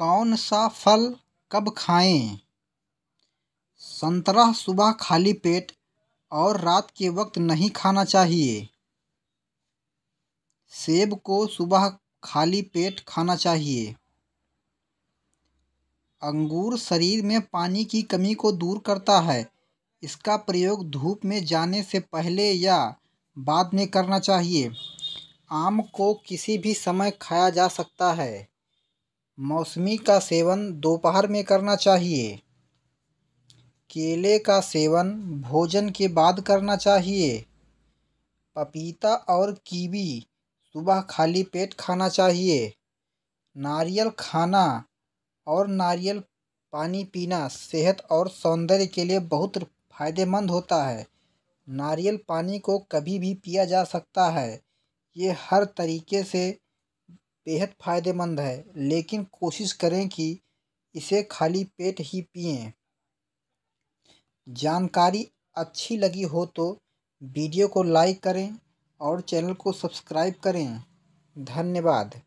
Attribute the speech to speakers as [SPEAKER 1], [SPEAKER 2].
[SPEAKER 1] कौन सा फल कब खाएँ संतरा सुबह खाली पेट और रात के वक्त नहीं खाना चाहिए सेब को सुबह खाली पेट खाना चाहिए अंगूर शरीर में पानी की कमी को दूर करता है इसका प्रयोग धूप में जाने से पहले या बाद में करना चाहिए आम को किसी भी समय खाया जा सकता है मौसमी का सेवन दोपहर में करना चाहिए केले का सेवन भोजन के बाद करना चाहिए पपीता और कीवी सुबह खाली पेट खाना चाहिए नारियल खाना और नारियल पानी पीना सेहत और सौंदर्य के लिए बहुत फायदेमंद होता है नारियल पानी को कभी भी पिया जा सकता है ये हर तरीके से बेहद फ़ायदेमंद है लेकिन कोशिश करें कि इसे खाली पेट ही पिएँ जानकारी अच्छी लगी हो तो वीडियो को लाइक करें और चैनल को सब्सक्राइब करें धन्यवाद